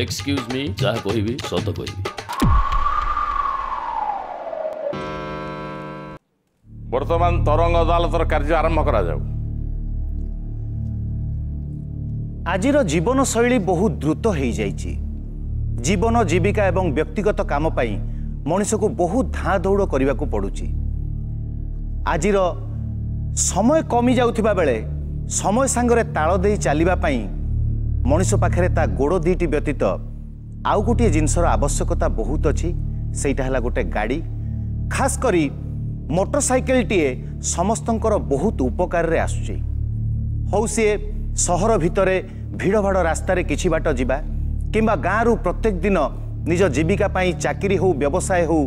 excuse ମି ଯାହା କହିବି ସତ କହିବି ବର୍ତ୍ତମାନ ତରଙ୍ଗ ଅଦାଲତର କାର୍ଯ୍ୟ ଆରମ୍ଭ କରାଯାଉ ଆଜିର ଜୀବନଶୈଳୀ ବହୁ ଦ୍ରୁତ ହୋଇଯାଇଛି ଜୀବନ ଜୀବିକା ଏବଂ ବ୍ୟକ୍ତିଗତ କାମ ପାଇଁ ମଣିଷକୁ ବହୁ ଧାଁ ଦୌଡ଼ କରିବାକୁ ପଡ଼ୁଛି ଆଜିର ସମୟ କମିଯାଉଥିବା ବେଳେ ସମୟ ସାଙ୍ଗରେ ତାଳ ଦେଇ ଚାଲିବା ପାଇଁ ମଣିଷ ପାଖରେ ତା ଗୋଡ଼ ଦୁଇଟି ବ୍ୟତୀତ ଆଉ ଗୋଟିଏ ଜିନିଷର ଆବଶ୍ୟକତା ବହୁତ ଅଛି ସେଇଟା ହେଲା ଗୋଟେ ଗାଡ଼ି ଖାସ କରି ମୋଟରସାଇକେଲଟିଏ ସମସ୍ତଙ୍କର ବହୁତ ଉପକାରରେ ଆସୁଛି ହଉ ସିଏ ସହର ଭିତରେ ଭିଡ଼ଭାଡ଼ ରାସ୍ତାରେ କିଛି ବାଟ ଯିବା କିମ୍ବା ଗାଁରୁ ପ୍ରତ୍ୟେକ ଦିନ ନିଜ ଜୀବିକା ପାଇଁ ଚାକିରି ହେଉ ବ୍ୟବସାୟ ହେଉ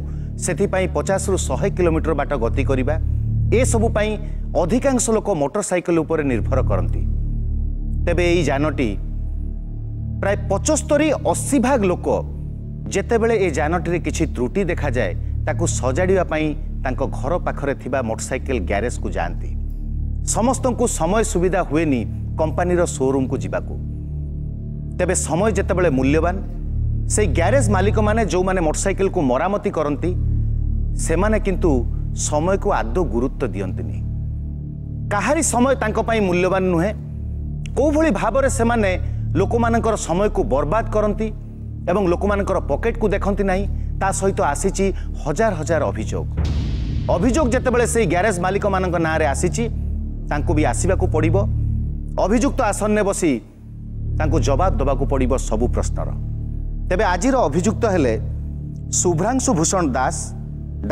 ସେଥିପାଇଁ ପଚାଶରୁ ଶହେ କିଲୋମିଟର ବାଟ ଗତି କରିବା ଏସବୁ ପାଇଁ ଅଧିକାଂଶ ଲୋକ ମୋଟରସାଇକେଲ ଉପରେ ନିର୍ଭର କରନ୍ତି ତେବେ ଏଇ ଯାନଟି প্রায় পঁচস্তরি অশি ভাগ লোক যেতবে এই যানটির কিছু ত্রুটি দেখা যায় তাকে সজাড়া তাঁর ঘর পাখে থাকা মোটরসাইকেল কু যা সমস্ত সময় সুবিধা হুয়েনি কোম্পানির কু যা তবে সময় যেতবে মূল্যবান সেই গ্যারেজ মালিক মানে যে মোটরসাইকেল কু মরামতি করতে সে কিন্তু সময়কু আদৌ গুরুত্ব দিয়ন্তিনি কাহারি সময় তাঁর মূল্যবান নুহে কোভাবে ভাবরে সেমানে ଲୋକମାନଙ୍କର ସମୟକୁ ବର୍ବାଦ କରନ୍ତି ଏବଂ ଲୋକମାନଙ୍କର ପକେଟକୁ ଦେଖନ୍ତି ନାହିଁ ତା ସହିତ ଆସିଛି ହଜାର ହଜାର ଅଭିଯୋଗ ଅଭିଯୋଗ ଯେତେବେଳେ ସେହି ଗ୍ୟାରେଜ୍ ମାଲିକମାନଙ୍କ ନାଁରେ ଆସିଛି ତାଙ୍କୁ ବି ଆସିବାକୁ ପଡ଼ିବ ଅଭିଯୁକ୍ତ ଆସନରେ ବସି ତାଙ୍କୁ ଜବାବ ଦେବାକୁ ପଡ଼ିବ ସବୁ ପ୍ରଶ୍ନର ତେବେ ଆଜିର ଅଭିଯୁକ୍ତ ହେଲେ ଶୁଭ୍ରାଂଶୁ ଭୂଷଣ ଦାସ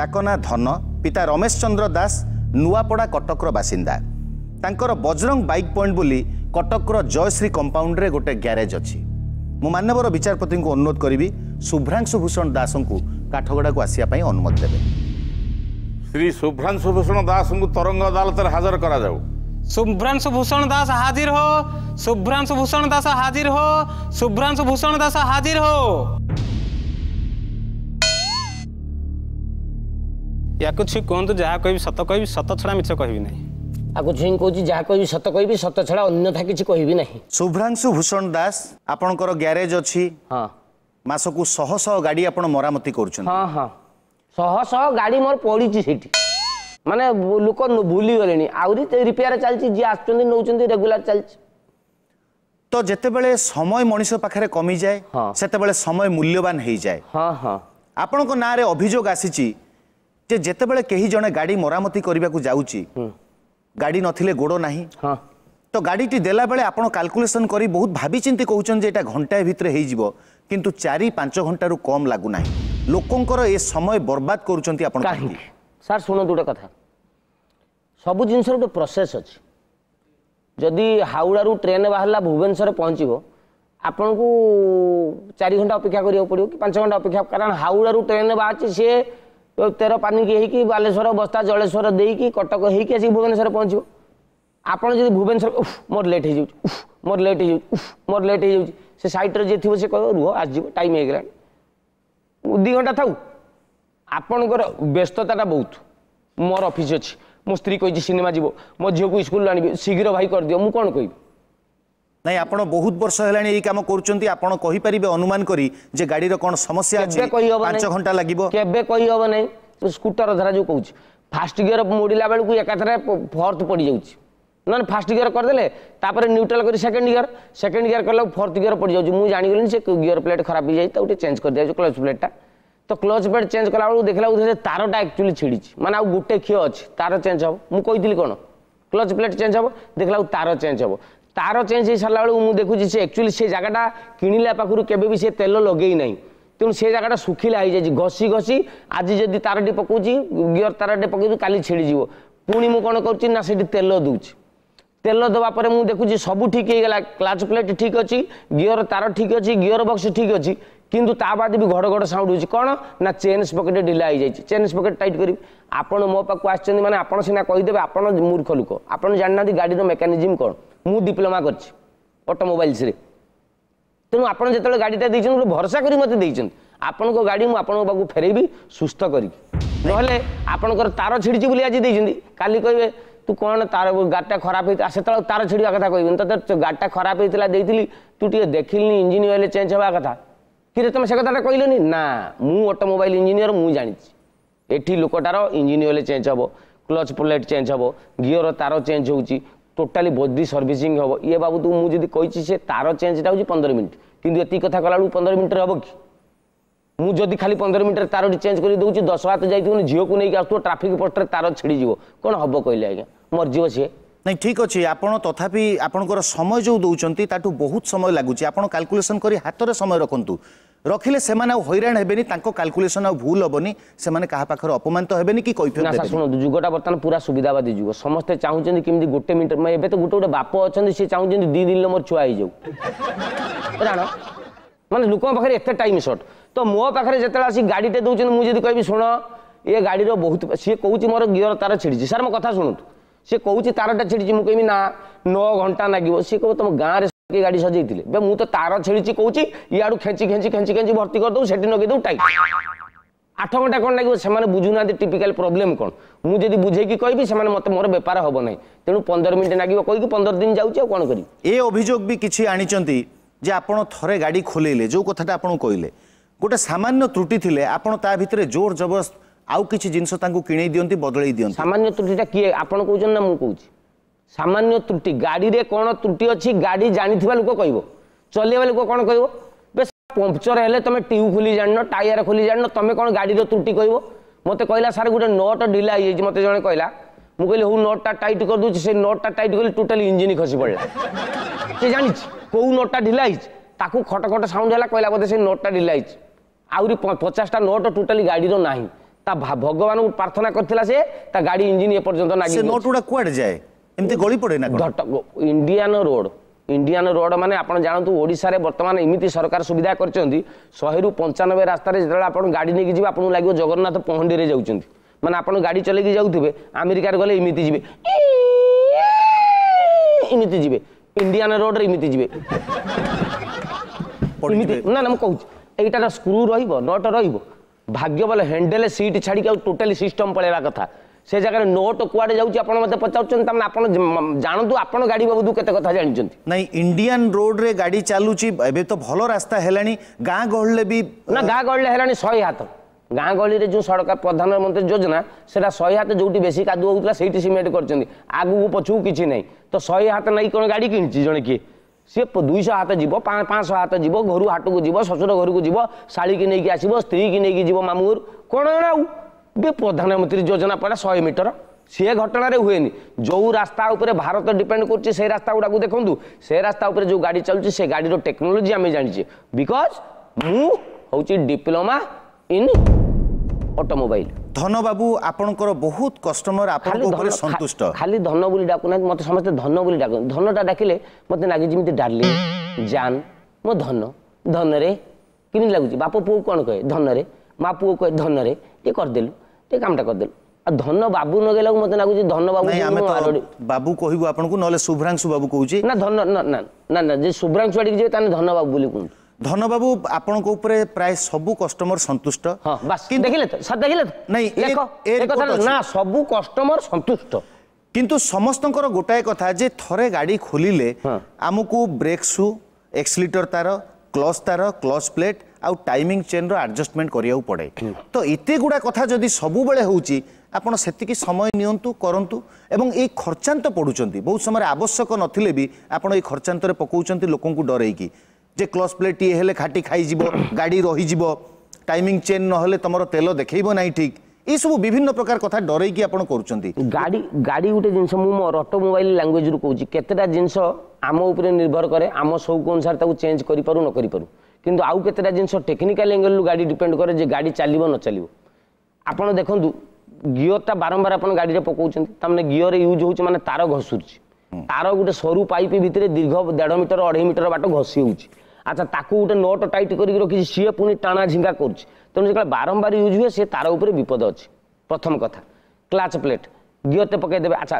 ଡାକନା ଧନ ପିତା ରମେଶ ଚନ୍ଦ୍ର ଦାସ ନୂଆପଡ଼ା କଟକର ବାସିନ୍ଦା ତାଙ୍କର ବଜରଙ୍ଗ ବାଇକ୍ ପଏଣ୍ଟ ବୋଲି କଟକର ଜୟଶ୍ରୀ କମ୍ପାଉଣ୍ଡରେ ଗୋଟେ ଗ୍ୟାରେଜ୍ ଅଛି ମୁଁ ମାନ୍ୟବର ବିଚାରପତିଙ୍କୁ ଅନୁରୋଧ କରିବି ଶୁଭ୍ରାଂଶୁ ଭୂଷଣ ଦାସଙ୍କୁ କାଠଗଡ଼ାକୁ ଆସିବା ପାଇଁ ଅନୁମତି ଦେବେ ଶ୍ରୀ ଶୁଭ୍ରାଂଶୁ ଭୂଷଣ ଦାସଙ୍କୁ ତରଙ୍ଗ ଅଦାଲତରେ ହାଜର କରାଯାଉ ଶୁଭ୍ରାଂଶୁ ଭୂଷଣ ଦାସ ହାଜିର ହୋ ଶୁଭ୍ରାଂଶୁ ଭୂଷଣ ଦାସ ହାଜିର ହୋ ଶୁଭ୍ରାଂଶୁ ଭୂଷଣ ଦାସ ହାଜିର ହୋ ୟାକୁ ଛି କୁହନ୍ତୁ ଯାହା କହିବି ସତ କହିବି ସତ ଛଡ଼ା ମିଛ କହିବି ନାହିଁ আগু ছুঁই কৌছি যা কবি সত কবি সত ছড়া অন্যথা কিছু কবি না শুভ্রাংশু ভূষণ দাস আপনার গ্যারেজ অছি মাসকু শহ শহ গাড়ি আপনার মরামতি করছেন হ্যাঁ হ্যাঁ শহ শহ গাড়ি মোর পড়িছি সেটি মানে লোক ভুলি গলে আহরি রিপেয়ার চালছি যে আসছেন নৌছেন রেগুলার চালছি তো যেতবে সময় মানুষ পাখে কমি যায় সেতবে সময় মূল্যবান হয়ে যায় আপনার নাঁরে অভিযোগ আসিছি যে যেতবে কে জন গাড়ি মরামতি করা যাচ্ছি গাড়ি নথিলে গোড় না তো গাড়িটি দেলা বেড়ে আপনার কাল্কুলেসন করে বহু ভাবি চিন্তি কৌন যে এটা ঘণ্টায় ভিতরে হয়ে যাব কিন্তু চারি পাঁচ ঘণ্টার কম লাগু না লোকঙ্কর এ সময় বরবাদ করছেন আপনার স্যার শুণতু গোটে কথা সবু জিনিসর গোটে প্রসেস অছি যদি হাওড়ার ট্রেন বাহারা ভুবনেশ্বর পৌঁছব আপনার চারি ঘন্টা অপেক্ষা করা পড়ব কি পাঁচ ঘন্টা অপেক্ষা কারণ হাওড়ার ট্রেন বাহারছি সে ତେର ପାନିକି ହେଇକି ବାଲେଶ୍ୱର ବସ୍ତା ଜଳେଶ୍ୱର ଦେଇକି କଟକ ହେଇକି ଆସିକି ଭୁବନେଶ୍ୱର ପହଞ୍ଚିବ ଆପଣ ଯଦି ଭୁବନେଶ୍ୱର ଉଫ୍ ମୋର ଲେଟ୍ ହେଇଯାଉଛି ଉଫ୍ ମୋର ଲେଟ୍ ହେଇଯାଉଛି ଉଫ୍ ମୋର ଲେଟ୍ ହେଇଯାଉଛି ସେ ସାଇଟ୍ରେ ଯିଏ ଥିବ ସେ କହିବ ରୁହ ଆସିଯିବ ଟାଇମ୍ ହେଇଗଲାଣି ଦୁଇ ଘଣ୍ଟା ଥାଉ ଆପଣଙ୍କର ବ୍ୟସ୍ତତାଟା ବହୁତ ମୋର ଅଫିସ୍ ଅଛି ମୋ ସ୍ତ୍ରୀ କହିଛି ସିନେମା ଯିବ ମୋ ଝିଅକୁ ସ୍କୁଲ ଆଣିବି ଶୀଘ୍ର ଭାଇ କରିଦିଅ ମୁଁ କ'ଣ କହିବି ନାଇଁ ଆପଣ ବହୁତ ବର୍ଷ ହେଲାଣି ଏଇ କାମ କରୁଛନ୍ତି ଆପଣ କହିପାରିବେ ଅନୁମାନ କରି ଯେ ଗାଡ଼ିର କ'ଣ ସମସ୍ୟା ଅଛି ପାଞ୍ଚ ଘଣ୍ଟା ଲାଗିବ କେବେ କହିହେବ ନାହିଁ ସ୍କୁଟର ଧରା ଯେଉଁ କହୁଛି ଫାଷ୍ଟ ଗିଅର ମୋଡ଼ିଲା ବେଳକୁ ଏକାଥରେ ଫୋର୍ଥ ପଡ଼ିଯାଉଛି ନହେଲେ ଫାଷ୍ଟ ଗିଅର କରିଦେଲେ ତାପରେ ନ୍ୟୁଟ୍ରାଲ୍ କରି ସେକେଣ୍ଡ ଗିଅର ସେକେଣ୍ଡ ଗିଅର କଲା ଫୋର୍ଥ ଗିଅର ପଡ଼ିଯାଉଛି ମୁଁ ଜାଣିଗଲିଣି ସେ ଗିଅର ପ୍ଲେଟ୍ ଖରାପ ହେଇଯାଇଛି ତାକୁ ଟିକେ ଚେଞ୍ଜ କରିଦିଆଯାଉଛି କ୍ଲଚ୍ ପ୍ଲେଟ୍ଟା ତ କ୍ଲଚ୍ ପ୍ଲେଟ୍ ଚେଞ୍ଜ କଲାବେଳକୁ ଦେଖିଲା ବେଳକୁ ତାରଟା ଆକ୍ଚୁଆଲି ଛିଡ଼ିଛି ମାନେ ଆଉ ଗୋଟେ କ୍ଷୀୟ ଅଛି ତାର ଚେଞ୍ଜ ହେବ ମୁଁ କହିଥିଲି କ'ଣ କ୍ଲଚ୍ ପ୍ଲେଟ୍ ଚେଞ୍ଜ ହେବ ଦେଖିଲା ବେଳକୁ ତାର ଚେଞ୍ଜ ହେବ ତାର ଚେଞ୍ଜ ହେଇସାରିଲା ବେଳକୁ ମୁଁ ଦେଖୁଛି ସେ ଆକ୍ଚୁଆଲି ସେ ଜାଗାଟା କିଣିଲା ପାଖରୁ କେବେ ବି ସେ ତେଲ ଲଗେଇ ନାହିଁ ତେଣୁ ସେ ଜାଗାଟା ଶୁଖିଲା ହେଇଯାଇଛି ଘଷି ଘଷି ଆଜି ଯଦି ତାରଟି ପକାଉଛି ଗିଅର ତାରଟି ପକାଉଛି କାଲି ଛିଡ଼ିଯିବ ପୁଣି ମୁଁ କ'ଣ କରୁଛି ନା ସେଠି ତେଲ ଦେଉଛି তেল দেওয়া পরে মু দেখুছি সবু ঠিক হয়েগলা ক্লাচ প্লেট ঠিক অছি গিয়র তার ঠিক অছি গিয়র বক্স ঠিক অছি কিন্তু তা বাদে বি ঘড় ঘড় সাউন্ড হচ্ছে কোণ না চেন পকেট ঢিলা হয়ে যাই চেন পকেট টাইট করি আপনার মো পাখ আসছেন মানে আপনার সিনা কইদেবে আপনার মূর্খ লোক আপনার জানি না গাড়ির মেকানিজম কোণ মু ডিপ্লোমা করছি অটোমোবাইলসরে তেমন আপনার যেত গাড়িটা দিয়েছেন গোটে ভরসা করে মতো দিয়েছেন আপনার গাড়ি মু আপনার পাখু ফেরাইবি সুস্থ করি নহলে আপনার তার ছিড়িছি বলে আজ দিয়েছেন কালি কহবে তু কোণ তার গাড়িটা খরাপ হয়েছে সেতবে তার ছিড়া কথা কহবি তোতে গাড়িটা খরাপ হয়েছিল দিয়েছিলি তু টিকি দেখিলি ইঞ্জিন অয়েল চেঞ্জ হওয়া কথা কিরে তুমি সে কথাটা কইলনি না মু অটোমোবাইল ইঞ্জিনিয়র মু জানিছি এটি লোকটার ইঞ্জিন অয়েল চেঞ্জ হব ক্লচ প্লেট চেঞ্জ হব গিওর তার চেঞ্জ হচ্ছে টোটালি বডি সর্ভিসিং হব ইয়ে বাবু তু মু যদি কইছি সে তার চেঞ্জটা হচ্ছে পনেরো মিনিট কিন্তু এত কথা কলা বেড়ে পনেরো মিনিটের হব কি ମୁଁ ଯଦି ଖାଲି ପନ୍ଦର ମିଟର ତାରଟି ଚେଞ୍ଜ କରି ଦେଉଛି ଦଶ ହାତ ଯାଇଥିବ ଝିଅକୁ ନେଇକି ଆସୁଥିବ ଟ୍ରାଫିକ୍ ପୋଷ୍ଟରେ ତାର ଛିଡ଼ିଯିବ କ'ଣ ହେବ କହିଲେ ଆଜ୍ଞା ମରିଯିବ ସିଏ ନାଇଁ ଠିକ୍ ଅଛି ଆପଣ ତଥାପି ଆପଣଙ୍କର ସମୟ ଯେଉଁ ଦେଉଛନ୍ତି ତାଠୁ ବହୁତ ସମୟ ଲାଗୁଛି ଆପଣ କାଲକୁଲେସନ୍ କରି ହାତରେ ସମୟ ରଖନ୍ତୁ ରଖିଲେ ସେମାନେ ଆଉ ହଇରାଣ ହେବେନି ତାଙ୍କ କାଲକୁଲେସନ୍ ଆଉ ଭୁଲ ହେବନି ସେମାନେ କାହା ପାଖରେ ଅପମାନିତ ହେବେନି କି କହିବେ ଶୁଣନ୍ତୁ ଯୁଗଟା ବର୍ତ୍ତମାନ ପୁରା ସୁବିଧାବାଦୀ ଯୁଗ ସମସ୍ତେ ଚାହୁଁଛନ୍ତି କେମିତି ଗୋଟେ ମିନିଟ୍ ଏବେ ତ ଗୋଟେ ଗୋଟେ ବାପ ଅଛନ୍ତି ସେ ଚାହୁଁଛନ୍ତି ଦୁଇ ଦିନ ମୋର ଛୁଆ ହେଇଯାଉ ରାଣ ମାନେ ଲୋକଙ୍କ ପାଖରେ ଏତେ ଟାଇମ୍ ସର୍ଟ ତ ମୋ ପାଖରେ ଯେତେବେଳେ ଆସି ଗାଡ଼ିଟେ ଦେଉଛନ୍ତି ମୁଁ ଯଦି କହିବି ଶୁଣ ଇଏ ଗାଡ଼ିର ବହୁତ ସିଏ କହୁଛି ମୋର ଗିଅର ତାର ଛିଡ଼ିଛି ସାର୍ ମୋ କଥା ଶୁଣନ୍ତୁ ସିଏ କହୁଛି ତାରଟା ଛିଡ଼ିଛି ମୁଁ କହିବି ନା ନଅ ଘଣ୍ଟା ଲାଗିବ ସିଏ କହିବ ତମ ଗାଁରେ କିଏ ଗାଡ଼ି ସଜେଇଥିଲେ ବେ ମୁଁ ତ ତାର ଛିଡ଼ିଛି କହୁଛି ଇଆଡ଼ୁ ଖେଞ୍ଚି ଖେଞ୍ଚି ଖେଞ୍ଚି ଖେଞ୍ଚି ଭର୍ତ୍ତି କରିଦେଉ ସେଠି ନଗେଇ ଦେଉ ଟାଇଟ୍ ଆଠ ଘଣ୍ଟା କ'ଣ ଲାଗିବ ସେମାନେ ବୁଝୁନାହାନ୍ତି ଟିପିକାଲ୍ ପ୍ରୋବ୍ଲେମ୍ କ'ଣ ମୁଁ ଯଦି ବୁଝେଇକି କହିବି ସେମାନେ ମୋତେ ମୋର ବେପାର ହେବ ନାହିଁ ତେଣୁ ପନ୍ଦର ମିନିଟ୍ ଲାଗିବ କହିକି ପନ୍ଦର ଦିନ ଯାଉଛି ଆଉ କ'ଣ କରିବି ଏ ଅଭିଯୋଗ ବି କିଛି ଆଣିଛନ୍ତି যে ଆପଣ ଥରେ ଗାଡ଼ି ଖୋଲେଇଲେ ଯେଉଁ କଥାଟା ଆପଣ କହିଲେ ଗୋଟେ ସାମାନ୍ୟ ତ୍ରୁଟି ଥିଲେ ଆପଣ ତା ଭିତରେ ଜୋର ଜବରଦସ୍ତ ଆଉ କିଛି ଜିନିଷ ତାଙ୍କୁ କିଣେଇ ଦିଅନ୍ତି ବଦଳେଇ ଦିଅନ୍ତି ସାମାନ୍ୟ ତ୍ରୁଟିଟା କିଏ ଆପଣ କହୁଛନ୍ତି ନା ମୁଁ କହୁଛି ସାମାନ୍ୟ ତ୍ରୁଟି ଗାଡ଼ିରେ କ'ଣ ତ୍ରୁଟି ଅଛି ଗାଡ଼ି ଜାଣିଥିବା ଲୋକ କହିବ ଚଲେଇବା ଲୋକ କ'ଣ କହିବ ବେଶ ପଙ୍କଚର ହେଲେ ତମେ ଟ୍ୟୁବ୍ ଖୋଲି ଜାଣିନ ଟାୟାର ଖୋଲି ଜାଣିନ ତମେ କ'ଣ ଗାଡ଼ିର ତ୍ରୁଟି କହିବ ମୋତେ କହିଲା ସାର୍ ଗୋଟେ ନଟ୍ ଢିଲା ହେଇଯାଇଛି ମୋତେ ଜଣେ କହିଲା ମୁଁ କହିଲି ହଉ ନଟ୍ଟା ଟାଇଟ୍ କରିଦେଉଛି ସେ ନଟ୍ଟା ଟାଇଟ୍ କଲି ଟୋଟାଲି ଇଞ୍ଜିନ୍ ଖସି ପଡ଼ିଲା ସେ ଜାଣିଛି କେଉଁ ନୋଟ୍ଟା ଢିଲା ହେଇଛି ତାକୁ ଖଟ ଖଟ ସାଉଣ୍ଡ ହେଲା କହିଲା ବୋଧେ ସେ ନୋଟ୍ଟା ଢିଲା ହେଇଛି ଆହୁରି ପଚାଶଟା ନୋଟ୍ ଟୋଟାଲି ଗାଡ଼ିର ନାହିଁ তা ভগবানকে প্রার্থনা করছিলা সে তা গাড়ি ইঞ্জিন এ পর্যন্ত লাগি সে নোট গুড়া কোয়াড়ে যায় এমতি গলি পড়ে না ঘট ইন্ডিয়ান রোড ইন্ডিয়ান রোড মানে আপনার জানতু ওড়িশার বর্তমান এমিতি সরকার সুবিধা করছেন শহে রু পঞ্চানবে রাস্তায় যেত আপনার গাড়ি নিয়ে যাবে আপনার লাগবে জগন্নাথ পহণ্ডিরে যাচ্ছেন মানে আপনার গাড়ি চলাইকি যাবে আমেরিকার গেলে এমিতি যাবে এমিতি যাবে ଇଣ୍ଡିଆନ ରୋଡରେ ଏମିତି ଯିବେ ଏମିତି ନା ନା ମୁଁ କହୁଛି ଏଇଟାର ସ୍କ୍ରୁ ରହିବ ନଟ ରହିବ ଭାଗ୍ୟ ବୋଲେ ହ୍ୟାଣ୍ଡେଲ ସିଟ୍ ଛାଡ଼ିକି ଆଉ ଟୋଟାଲି ସିଷ୍ଟମ୍ ପଳେଇବା କଥା ସେ ଜାଗାରେ ନୋଟ କୁଆଡ଼େ ଯାଉଛି ଆପଣ ମୋତେ ପଚାରୁଛନ୍ତି ତାମାନେ ଆପଣ ଜାଣନ୍ତୁ ଆପଣ ଗାଡ଼ି ବାବଦୁ କେତେ କଥା ଜାଣିଛନ୍ତି ନାଇଁ ଇଣ୍ଡିଆନ ରୋଡରେ ଗାଡ଼ି ଚାଲୁଛି ଏବେ ତ ଭଲ ରାସ୍ତା ହେଲାଣି ଗାଁ ଗହଳିରେ ବି ନା ଗାଁ ଗହଳିରେ ହେଲାଣି ଶହେ ହାତ ଗାଁ ଗହଳିରେ ଯେଉଁ ସରକାର ପ୍ରଧାନମନ୍ତ୍ରୀ ଯୋଜନା ସେଟା ଶହେ ହାତ ଯେଉଁଠି ବେଶୀ କାଦୁଅ ହେଉଥିଲା ସେଇଠି ସିମେଣ୍ଟ କରିଛନ୍ତି ଆଗକୁ ପଛକୁ କିଛି ନାହିଁ ତ ଶହେ ହାତ ନେଇ କ'ଣ ଗାଡ଼ି କିଣିଛି ଜଣେ କିଏ ସିଏ ଦୁଇଶହ ହାତ ଯିବ ପାଞ୍ଚଶହ ହାତ ଯିବ ଘରୁ ହାଟକୁ ଯିବ ଶ୍ୱଶୁର ଘରକୁ ଯିବ ଶାଳିକି ନେଇକି ଆସିବ ସ୍ତ୍ରୀକି ନେଇକି ଯିବ ମାମୁଁ ଘରୁ କ'ଣ ଆଉ ବି ପ୍ରଧାନମନ୍ତ୍ରୀ ଯୋଜନା ପଡ଼ା ଶହେ ମିଟର সে ঘটনার হুয়েনি যে রাস্তা উপরে ভারত ডিপেন্ড করছে সেই রাস্তা গুড়া দেখুন সে রাস্তা উপরে যে গাড়ি চালুছে সে গাড়ির টেকনোলোজি আমি জাঁচে বিকজ মু হচ্ছে ডিপ্লোমা ইন অটোমোবাইল ধনবাবু আপনার বহুত কষ্টমর আপনার উপরে সন্তুষ্ট খালি ধন বলে ডাকুনা মতো সমস্ত ধন বলে ডাক ধনটা ডাকিলে মতো লাগে যেমি ডার্লিং জান মো ধন ধনরে কেমি লাগুছে বাপ পুয়া কোণ কয়ে ধনরে মা পুয়া কয়ে ধনরে টিকে করেদেলু টিকে কামটা করেদেলু ধন বাবু নগেলাকু মতো লাগুছে ধন বাবু বাবু কহবু আপনার নহলে শুভ্রাংশু বাবু কৌছি না ধন না না না যে শুভ্রাংশু আড়িকে যাবে তাহলে ধন বাবু বলে কুহতু ধনবাবু আপনার উপরে প্রায় সবু কষ্টমর সন্তুষ্ট দেখলে তো দেখলে নাই না সবু কষ্টমর সন্তুষ্ট কিন্তু সমস্তଙ୍କର ଗୋଟାଏ କଥା ଯେ ଥରେ ଗାଡ଼ି ଖୋଲିଲେ ଆମକୁ ବ୍ରେକ୍ ସୁ ଏକ୍ସିଲିଟର ତାର କ୍ଲଚ୍ ତାର କ୍ଲଚ୍ ପ୍ଲେଟ୍ ଆଉ ଟାଇମିଂ ଚେନ୍ର ଆଡ଼ଜଷ୍ଟମେଣ୍ଟ କରିବାକୁ ପଡ଼େ ତ ଏତେ ଗୁଡ଼ା କଥା ଯଦି ସବୁବେଳେ ହେଉଛି ଆପଣ ସେତିକି ସମୟ ନିଅନ୍ତୁ କରନ୍ତୁ ଏବଂ ଏଇ ଖର୍ଚ୍ଚାନ୍ତ ପଡ଼ୁଛନ୍ତି ବହୁତ ସମୟରେ ଆବଶ୍ୟକ ନଥିଲେ ବି ଆପଣ ଏଇ ଖର୍ଚ୍ଚାନ୍ତରେ ପକାଉଛନ୍ତି ଲୋକଙ୍କୁ ଡରେଇକି যে କ୍ଲଜ୍ ପ୍ଲେଟ୍ ଇଏ ହେଲେ ଖାଟି ଖାଇଯିବ ଗାଡ଼ି ରହିଯିବ ଟାଇମିଂ ଚେନ୍ ନହେଲେ ତମର ତେଲ ଦେଖେଇବ ନାହିଁ ଠିକ୍ ଏସବୁ ବିଭିନ୍ନ ପ୍ରକାର କଥା ଡରେଇକି ଆପଣ କରୁଛନ୍ତି ଗାଡ଼ି ଗାଡ଼ି ଗୋଟେ ଜିନିଷ ମୁଁ ମୋର ଅଟୋମୋବାଇଲ ଲାଙ୍ଗୁଏଜରୁ କହୁଛି କେତେଟା ଜିନିଷ ଆମ ଉପରେ ନିର୍ଭର କରେ ଆମ ସଉକ ଅନୁସାରେ ତାକୁ ଚେଞ୍ଜ କରିପାରୁ ନ କରିପାରୁ କିନ୍ତୁ ଆଉ କେତେଟା ଜିନିଷ ଟେକ୍ନିକାଲ ଏଙ୍ଗେଲରୁ ଗାଡ଼ି ଡିପେଣ୍ଡ କରେ ଯେ ଗାଡ଼ି ଚାଲିବ ନ ଚାଲିବ ଆପଣ ଦେଖନ୍ତୁ ଗିଅରଟା ବାରମ୍ବାର ଆପଣ ଗାଡ଼ିରେ ପକାଉଛନ୍ତି ତାମାନେ ଗିଅର ୟୁଜ୍ ହେଉଛି ମାନେ ତାର ଘଷୁଛି ତାର ଗୋଟେ ସରୁ ପାଇପ୍ ଭିତରେ ଦୀର୍ଘ ଦେଢ଼ ମିଟର ଅଢ଼େଇ ମିଟର ବାଟ ଘଷି ହେଉଛି আচ্ছা তাকে গোটে নোট টাইট করি রখিছি সি পুঁ টানা ঝিঙ্গা করছে তেমন যেগুলো বারম্বার ইউজ হুয়ে সে তার উপরে বিপদ অছে প্রথম কথা ক্লাচ প্লেট গিয়তে দেবে আচ্ছা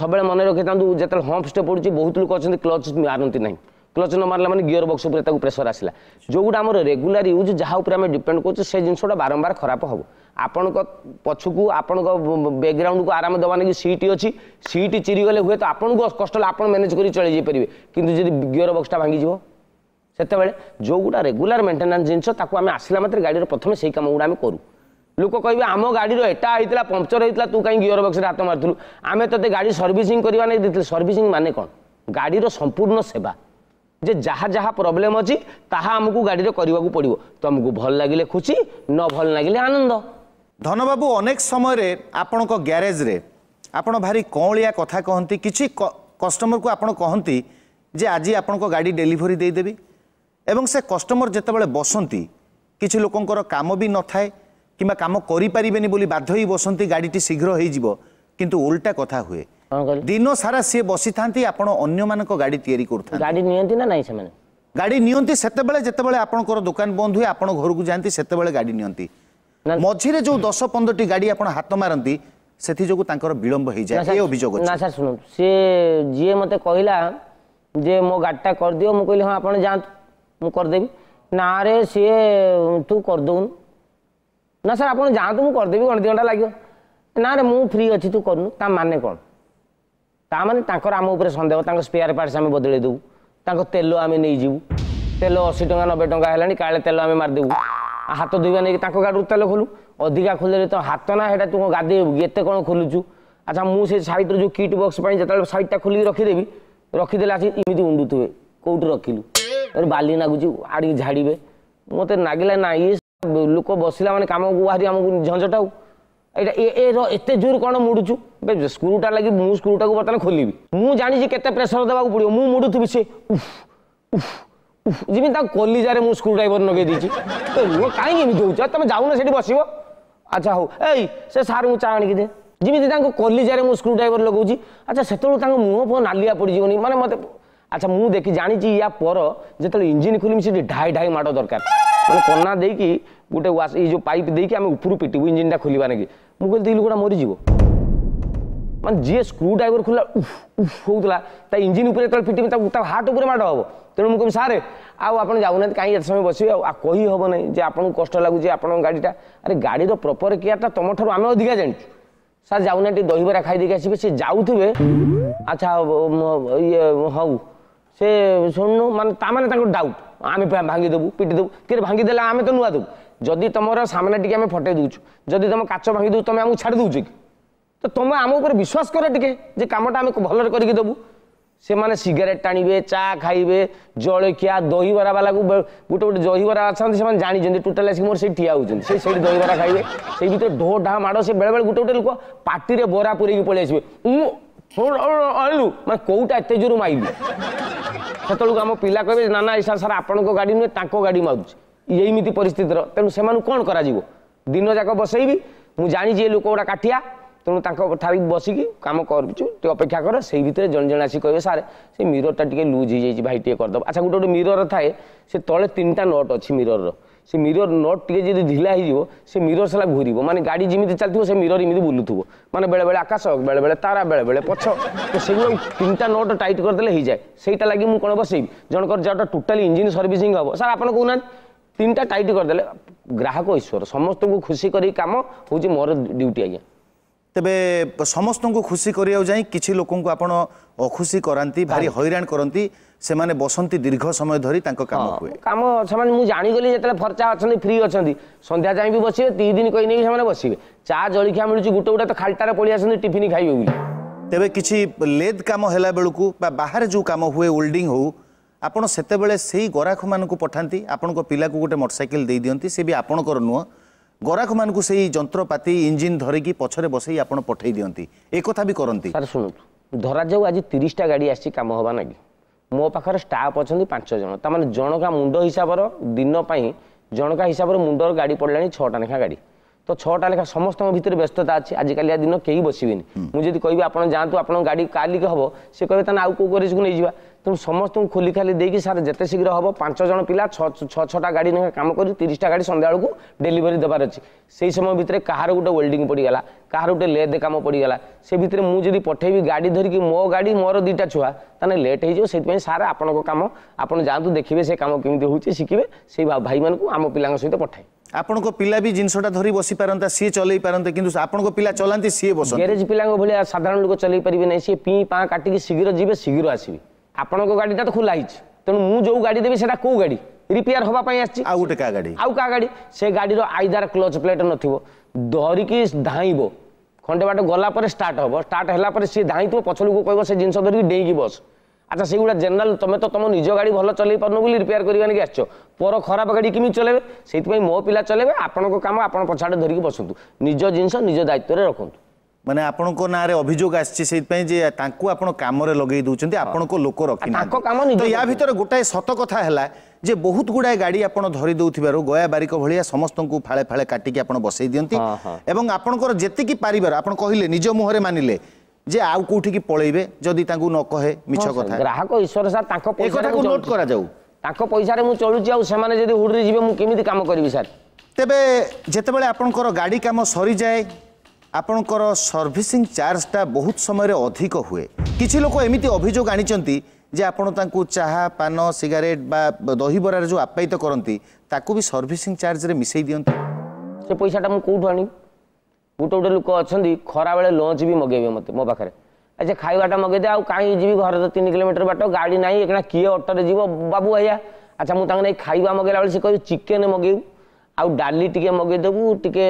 সবাই মনে রাখি থাকে যেত হম্পসটে পড়ুছে বহুত লোক অনেক ক্লচ মারতে না ক্লচ ন মারলে মানে গিয়র বক্স উপরে তাকে প্রেসর আসলা যেগুলো আমার রেগুলার ইউজ যা উপরে আমি ডিপেন্ড করছি সেই জিনিসটা বারম্বার খারাপ হব আপনার ଆପଣଙ୍କ ପଛକୁ ଆପଣଙ୍କ ବ୍ୟାକଗ୍ରାଉଣ୍ଡକୁ ଆରାମ ଦେବା ନାଗି ସିଟ୍ ଅଛି ସିଟ୍ ଚିରିଗଲେ ହୁଏତ ଆପଣଙ୍କୁ আপনার ম্যানেজ করে চলে যাই ଚଳାଇ কিন্তু যদি গিয়র বক্সটা ବକ୍ସଟା যাব ସେତେବେଳେ ଯେଉଁଗୁଡ଼ା ରେଗୁଲାର ମେଣ୍ଟେନାନ୍ସ ଜିନିଷ ତାକୁ ଆମେ ଆସିଲା ମାତ୍ରେ ଗାଡ଼ିର ପ୍ରଥମେ ସେଇ କାମ ଗୁଡ଼ା ଆମେ କରୁ ଲୋକ କହିବେ ଆମ ଗାଡ଼ିର ଏଟା ହେଇଥିଲା ପମ୍ପଚର ହେଇଥିଲା ତୁ କାହିଁ ଗିୟର ବକ୍ସରେ ହାତ ମାରୁଥିଲୁ ଆମେ ତୋତେ ଗାଡ଼ି ସର୍ଭିସିଂ କରିବା ନେଇ ଦେଇଥିଲେ ସର୍ଭିସିଂ ମାନେ କ'ଣ ଗାଡ଼ିର ସମ୍ପୂର୍ଣ୍ଣ ସେବା ଯେ ଯାହା ଯାହା ପ୍ରୋବ୍ଲେମ୍ ଅଛି ତାହା ଆମକୁ ଗାଡ଼ିରେ କରିବାକୁ ପଡ଼ିବ ତୁମକୁ ଭଲ ଲାଗିଲେ ଖୁସି ନ ଭଲ ଲାଗିଲେ ଆନନ୍ଦ ଧନବାବୁ ଅନେକ ସମୟରେ ଆପଣଙ୍କ ଗ୍ୟାରେଜ୍ରେ ଆପଣ ଭାରି କଅଁଳିଆ କଥା କହନ୍ତି କିଛି କଷ୍ଟମରକୁ ଆପଣ କହନ୍ତି ଯେ ଆଜି ଆପଣଙ୍କ ଗାଡ଼ି ଡେଲିଭରି ଦେଇଦେବି এবং ସେ କଷ୍ଟମର ଯେତେବେଳେ ବସନ୍ତି କିଛି ଲୋକଙ୍କର କାମ ବି ନଥାଏ କିମ୍ବା କାମ କରିପାରିବେନି ବୋଲି ବାଧ୍ୟ ହୋଇ ବସନ୍ତି ଗାଡ଼ିଟି ଶୀଘ୍ର ହେଇଯିବ କିନ୍ତୁ ଓଲଟା କଥା ହୁଏ ଦିନ ସାରା ସିଏ ବସିଥାନ୍ତି ଆପଣ ଅନ୍ୟମାନଙ୍କ ଗାଡ଼ି ତିଆରି କରୁଥାନ୍ତି ଗାଡ଼ି ନିଅନ୍ତି ନା ନାହିଁ ସେମାନେ ଗାଡ଼ି ନିଅନ୍ତି ସେତେବେଳେ ଯେତେବେଳେ ଆପଣଙ୍କର ଦୋକାନ ବନ୍ଦ ହୁଏ ଆପଣ ଘରକୁ ଯାଆନ୍ତି ସେତେବେଳେ ଗାଡ଼ି ନିଅନ୍ତି ମଝିରେ ଯୋଉ ଦଶ ପନ୍ଦରଟି ଗାଡ଼ି ଆପଣ ହାତ ମାରନ୍ତି ସେଥିଯୋଗୁଁ ତାଙ୍କର ବିଳମ୍ବ ହେଇଯାଏ ଏ ଅଭିଯୋଗ ନା ସାର୍ ଶୁଣନ୍ତୁ ସିଏ ଯିଏ ମୋତେ କହିଲା ଯେ ମୋ ଗାଡ଼ିଟା କରିଦିଅ ମୁଁ କହିଲି ହଁ ଆପଣ ଯାଆନ୍ତୁ ମୁଁ କରିଦେବି ନାଁରେ ସିଏ ତୁ କରିଦେଉନୁ ନା ସାର୍ ଆପଣ ଯାଆନ୍ତୁ ମୁଁ କରିଦେବି ଘଣ୍ଟେ ଦୁଇ ଘଣ୍ଟା ଲାଗିବ ନାରେ ମୁଁ ଫ୍ରି ଅଛି ତୁ କରୁନୁ ତା ମାନେ କ'ଣ ତା ମାନେ ତାଙ୍କର ଆମ ଉପରେ ସନ୍ଦେହ ତାଙ୍କ ସ୍ପେୟାର ପାର୍ଟସ୍ ଆମେ ବଦଳେଇ ଦେବୁ ତାଙ୍କ ତେଲ ଆମେ ନେଇଯିବୁ ତେଲ ଅଶୀ ଟଙ୍କା ନବେ ଟଙ୍କା ହେଲାଣି କାଳେ ତେଲ ଆମେ ମାରିଦେବୁ ହାତ ଧୋଇବା ନେଇକି ତାଙ୍କ ଗାଡ଼ିରୁ ତେଲ ଖୋଲୁ ଅଧିକା ଖୋଲିଲେ ତ ହାତ ନା ସେଇଟା ତୁ କ'ଣ ଗାଧୋଇବୁ ଏତେ କ'ଣ ଖୋଲୁଛୁ ଆଚ୍ଛା ମୁଁ ସେ ସାଇଡ଼୍ରୁ ଯେଉଁ କିଟ୍ ବକ୍ସ ପାଇଁ ଯେତେବେଳେ ସାଇଡ଼୍ଟା ଖୋଲିକି ରଖିଦେବି ରଖିଦେଲେ ଆସି ଏମିତି ଉଣ୍ଡୁଥିବେ କେଉଁଠୁ ରଖିଲୁ ବାଲି ନାଗୁଛି ଆଣିକି ଝାଡ଼ିବେ ମୋତେ ନାଗିଲା ନା ଇଏ ଲୋକ ବସିଲା ମାନେ କାମକୁ ବାହାରି ଆମକୁ ଝଞ୍ଝଟାଉ ଏଇଟା ଏର ଏତେ ଜୋର କ'ଣ ମୁଡ଼ୁଛୁ ସ୍କ୍ରୁଟା ଲାଗି ମୁଁ ସ୍କ୍ରୁଟାକୁ ବର୍ତ୍ତମାନ ଖୋଲିବି ମୁଁ ଜାଣିଛି କେତେ ପ୍ରେସର ଦେବାକୁ ପଡ଼ିବ ମୁଁ ମୁଡ଼ୁଥିବି ସେ ଯେମିତି ତାକୁ କଲିଜାରେ ମୁଁ ସ୍କ୍ରୁ ଡ୍ରାଇଭର ଲଗେଇ ଦେଇଛି କାହିଁକି ଏମିତି ହେଉଛ ତମେ ଯାଉନ ସେଠି ବସିବ ଆଚ୍ଛା ହଉ ଏଇ ସେ ସାର୍ଙ୍କୁ ଚା ଆଣିକି ଦେ ଯେମିତି ତାଙ୍କ କଲିଜାରେ ମୁଁ ସ୍କ୍ରୁ ଡ୍ରାଇଭର ଲଗାଉଛି ଆଚ୍ଛା ସେତେବେଳକୁ ତାଙ୍କ ମୁହଁ ଫୁହଁ ନାଲିଆ ପଡ଼ିଯିବନି ମାନେ ମୋତେ আচ্ছা মু দেখি জাঁচি ইয়া পর যেত ইঞ্জিন খোলিমি সেটি ঢাই ঢাই মাড় দরকার মানে কনা দিয়ে গোটে ওয়াশ এই যে পাইপ দিয়ে আমি উপরু পিটিবু ইঞ্জিনটা খোলিবা নাকি মু কহিলি দিলুগুড়া মরিଯିବ মানে যিয়ে স্ক্রু ড্রাইভর খোলা উফ উফ হোলা তা ইঞ্জিন উপরে যেত পিটিবি তা হাট উপরে মাড় হব তেমন মু কবি সারে আপনার যাও না কাহি এত সময় বসবে কহি হব না যে আপনার কষ্ট লাগুছে আপনার গাড়িটা আরে গাড়ির প্রপর কেয়ারটা তোমার আমি অধিকা জানিছু ସାର୍ ଯାଉନାହାନ୍ତି ଦହିବରା ଖାଇଦେଇକି ଆସିବେ ସେ ଯାଉଥିବେ ଆଚ୍ଛା ଇଏ ହଉ ସେ ଶୁଣୁନୁ ମାନେ ତାମାନେ ତାଙ୍କର ଡାଉଟ୍ ଆମେ ଭାଙ୍ଗିଦେବୁ ପିଟିଦେବୁ କିନ୍ତୁ ଭାଙ୍ଗିଦେଲେ ଆମେ ତ ନୂଆ ଦେବୁ ଯଦି ତୁମର ସାମ୍ନା ଟିକେ ଆମେ ଫଟେଇ ଦେଉଛୁ ଯଦି ତୁମ କାଚ ଭାଙ୍ଗି ଦେଉ ତୁମେ ଆମକୁ ଛାଡ଼ି ଦେଉଛ କି ତ ତୁମେ ଆମ ଉପରେ ବିଶ୍ୱାସ କର ଟିକେ ଯେ କାମଟା ଆମେ ଭଲରେ କରିକି ଦେବୁ ସେମାନେ ସିଗାରେଟ୍ ଟାଣିବେ ଚା ଖାଇବେ ଜଳଖିଆ ଦହିବରା ବାଲାକୁ ଗୋଟେ ଗୋଟେ ଦହିବରା ଅଛନ୍ତି ସେମାନେ ଜାଣିଛନ୍ତି ଟୋଟାଲ୍ ଆସିକି ମୋର ସେଠି ଠିଆ ହେଉଛନ୍ତି ସେ ସେଇଠି ଦହିବରା ଖାଇବେ ସେଇ ଭିତରେ ଢୋ ଢା ମାଡ଼ ସେ ବେଳେବେଳେ ଗୋଟେ ଗୋଟେ ଲୋକ ପାଟିରେ ବରା ପୁରେଇକି ପଳେଇ ଆସିବେ ମୁଁ ଆଣିଲୁ ମାନେ କେଉଁଟା ଏତେ ଜୋର ମାଇଲୁ ସେତେବେଳକୁ ଆମ ପିଲା କହିବେ ନା ନା ସାର୍ ସାର୍ ଆପଣଙ୍କ ଗାଡ଼ି ନୁହେଁ ତାଙ୍କ ଗାଡ଼ି ମାରୁଛି ଏମିତି ପରିସ୍ଥିତିର ତେଣୁ ସେମାନଙ୍କୁ କ'ଣ କରାଯିବ ଦିନଯାକ ବସେଇବି ମୁଁ ଜାଣିଛି ଏ ଲୋକଗୁଡ଼ା କାଠିଆ ତେଣୁ ତାଙ୍କ ଠାରୁ ବସିକି କାମ କରୁଛୁ ଟିକେ ଅପେକ୍ଷା କର ସେଇ ଭିତରେ ଜଣେ ଜଣେ ଆସିକି କହିବେ ସାର୍ ସେ ମିରରଟା ଟିକେ ଲୁଜ୍ ହେଇଯାଇଛି ଭାଇ ଟିକେ କରିଦେବ ଆଚ୍ଛା ଗୋଟେ ଗୋଟେ ମିରର ଥାଏ ସେ ତଳେ ତିନିଟା ନଟ୍ ଅଛି ମିରରର সে মিরর নট টিকে যদি ঢিলা হয়ে সে মিরর সেটা ঘুরব মানে গাড়ি যেমি চালিয়ে সে মিরর এমনি বুলুব মানে বেড়ে বেড়ে আকাশ বেড়ে বেড়ে তারা বেড়ে বেড়ে পছ তো সেগুলো তিনটা নট টাইট করেদেলে হয়ে যায় সেইটা লাগে মুখ কোণ বসাইবি জনকর যেটা টোটালি ইঞ্জিন সর্ভিসিং হব স্যার আপনার কৌ না তিনটা টাইট করেদেলে গ্রাহক ঈশ্বর সমস্ত খুশি করি কাম হচ্ছে মোর ডিউটি আজ্ঞা তবে সমস্ত খুশি କରିବାକୁ যাই কিছু লোক আপনার অখুশি করা ଭାରି হইরাণ করতে ସେମାନେ ବସନ୍ତି ଦୀର୍ଘ ସମୟ ଧରି ତାଙ୍କ କାମ ହୁଏ କାମ ସେମାନେ ମୁଁ ଜାଣିଗଲି ଯେତେବେଳେ ଫର୍ଚା ଅଛନ୍ତି ଫ୍ରି ଅଛନ୍ତି ସନ୍ଧ୍ୟା ଯାଏଁ ବି ବସିବେ ଦୁଇ ଦିନ କହିନେ ବି ସେମାନେ ବସିବେ ଚା ଜଳଖିଆ ମିଳୁଛି ଗୋଟେ ଗୋଟେ ତ ଖାଲିଟାରେ ପଳେଇ ଆସନ୍ତି ଟିଫିନ ଖାଇବେ ବୋଲି ତେବେ କିଛି ଲେଦ୍ କାମ ହେଲା ବେଳକୁ ବା ବାହାରେ ଯେଉଁ କାମ ହୁଏ ଓଲ୍ଡିଂ ହଉ ଆପଣ ସେତେବେଳେ ସେଇ ଗରାଖମାନଙ୍କୁ ପଠାନ୍ତି ଆପଣଙ୍କ ପିଲାକୁ ଗୋଟେ ମୋଟରସାଇକେଲ ଦେଇ ଦିଅନ୍ତି ସେ ବି ଆପଣଙ୍କର ନୁହଁ ଗରାଖମାନଙ୍କୁ ସେଇ ଯନ୍ତ୍ରପାତି ଇଞ୍ଜିନ୍ ଧରିକି ପଛରେ ବସେଇ ଆପଣ ପଠାଇ ଦିଅନ୍ତି ଏ କଥା ବି କରନ୍ତି ସାର୍ ଶୁଣନ୍ତୁ ଧରାଯାଉ ଆଜି ତିରିଶଟା ଗାଡ଼ି ଆସିଛି କାମ ହେବା ନାଗି ମୋ ପାଖରେ ଷ୍ଟାଫ୍ ଅଛନ୍ତି ପାଞ୍ଚ ଜଣ ତା'ମାନେ ଜଣକା ମୁଣ୍ଡ ହିସାବର ଦିନ ପାଇଁ ଜଣକା ହିସାବରେ ମୁଣ୍ଡର ଗାଡ଼ି ପଡ଼ିଲାଣି ଛଅଟା ଲେଖା ଗାଡ଼ି তো ছটা লেখা সমস্ত ভিতরে ব্যস্ততা আছে আজকাল দিন কেউ বসবিনি মু যদি কবি আপনার যাতে আপনার গাড়ি কালিকে হব সে কে তা আউ কেউ গ্যারেজকে নিয়ে যা তেমন সমস্ত খোলি খালি দিয়ে স্যার যেতে শীঘ্র হব পাঁচ জন পিলা ছ ছটা গাড়ি নেখা কাম করি তিরিশটা গাড়ি সন্ধ্যা বেড়ে ডেলিভারি দেবার অছি সেই সময় ভিতরে কাহার গোটে ওয়েল্ডিং পড়িগালা কাহার গোটে লেদ কাম পড়িগালা সে ভিতরে মু যদি পঠাইবি গাড়ি ধরিকি মো গাড়ি মোর দুইটা ছুয়া তাহলে লেট হয়ে যাব সেইপাই স্যার আপনার কাম আপনার যাতে দেখবে সে কাম কেমি হচ্ছে শিখবে সেই ভাই মানুষ আম পিলা সহ পঠাই ଆପଣଙ୍କ ପିଲା ବି ଜିନିଷଟା ଧରି ବସି ପାରନ୍ତା ସିଏ ଚଲେଇ ପାରନ୍ତେ କିନ୍ତୁ ଆପଣଙ୍କ ପିଲା ଚଲାନ୍ତି ସିଏ ବସ ଗ୍ୟାରେଜ ପିଲାଙ୍କ ଭଳିଆ ସାଧାରଣ ଲୋକ ଚଲେଇ ପାରିବେ ନାହିଁ ସିଏ ପିଁ ପାଁ କାଟିକି ଶୀଘ୍ର ଯିବେ ଶୀଘ୍ର ଆସିବେ ଆପଣଙ୍କ ଗାଡ଼ିଟା ତ ଖୋଲା ହେଇଛି ତେଣୁ ମୁଁ ଯେଉଁ ଗାଡ଼ି ଦେବି ସେଟା କେଉଁ ଗାଡ଼ି ରିପେୟାର ହେବା ପାଇଁ ଆସିଛି ଆଉ ଗୋଟେ କାହା ଗାଡ଼ି ଆଉ କାହା ଗାଡ଼ି ସେ ଗାଡ଼ିର ଆଇଦାର କ୍ଲଚ୍ ପ୍ଲେଟ୍ ନଥିବ ଧରିକି ଧାଇଁବ ଖଣ୍ଡେ ବାଟ ଗଲା ପରେ ଷ୍ଟାର୍ଟ ହେବ ଷ୍ଟାର୍ଟ ହେଲା ପରେ ସିଏ ଧାଇଁଥିବ ପଛକୁ କହିବ ସେ ଜିନିଷ ଧରିକି ଡେଇଁକି ବସ আচ্ছা সেইগুলা জেনারেল তুমি তো তোমার নিজ গাড়ি ভালো চলাই পারুন বলে রিপেয়ার করি আনিকি আসছ পর খারাপ গাড়ি কেমি চলাইবে সেইপাই মো পিলা চলাইবে আপনার কাম আপনার পছাড়ে ধরিকি বসন্তু নিজ জিনিস নিজ দায়িত্বরে রাখন্তু মানে আপনার নাঁরে অভিযোগ আসছে সেইপাই যে তাঁকু আপনার কামরে লগাই দেছেন আপনার লোক রখি তো ইয়া ভিতরে গোটাই সত কথা হল যে বহুত গুড়ায়ে গাড়ি আপনার ধরি দেওয়ার গয়া বারিক ভিয়া সমস্ত ফাড়ে ফাড়ে কাটিকি আপনার বসাই দিকে এবং আপনার যেতিকি পারিবার আপনার কহিলে নিজ মুহরে মানিলে যে আউ কোউঠিকি পলাইবে যদি তাঙ্কু ন কহে মিছ কথা গ্রাহক ঈশ্বর স্যার তাঙ্ক পয়সা কথাকু নোট করা যাও তাঙ্ক পয়সারে মু চলুছি আউ সেমানে যদি হুড়রে জিবে মু কেমিতি কাম করিবি স্যার তেবে যেতবেলে আপনকর গাড়ি কাম সরি যায় আপনকর সার্ভিসিং চার্জটা বহুত সময়রে অধিক হুয়ে কিছু লোক এমিতি অভিযোগ আনিছন্তি যে আপন তাঙ্কু চাহা পান সিগারেট বা দহি বরার যে আপ্যায়িত করন্তি তাকু বি সর্ভিসিং চার্জরে মিশাই দিয়ন্তি সে পয়সাটা মু কোউঠু আনিবি ଗୋଟେ ଗୋଟେ ଲୋକ ଅଛନ୍ତି ଖରାବେଳେ ଲଞ୍ଚ ବି ମଗେଇବେ ମୋତେ ମୋ ପାଖରେ ଆଚ୍ଛା ଖାଇବାଟା ମଗେଇଦେ ଆଉ କାହିଁ ଯିବି ଘର ତ ତିନି କିଲୋମିଟର ବାଟ ଗାଡ଼ି ନାହିଁ ଏକଣା କିଏ ଅଟୋରେ ଯିବ ବାବୁ ଭାଇଆ ଆଚ୍ଛା ମୁଁ ତାଙ୍କୁ ନେଇ ଖାଇବା ମଗେଇଲା ବେଳେ ସେ କହିବେ ଚିକେନ୍ ମଗେଇବୁ ଆଉ ଡାଲି ଟିକେ ମଗେଇଦେବୁ ଟିକେ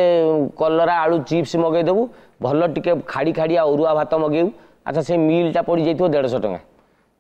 କଲରା ଆଳୁ ଚିପ୍ସ ମଗେଇଦେବୁ ଭଲ ଟିକେ ଖାଡ଼ି ଖାଡ଼ିଆ ଅରୁଆ ଭାତ ମଗେଇବୁ ଆଚ୍ଛା ସେ ମିଲ୍ଟା ପଡ଼ିଯାଇଥିବ ଦେଢ଼ଶହ ଟଙ୍କା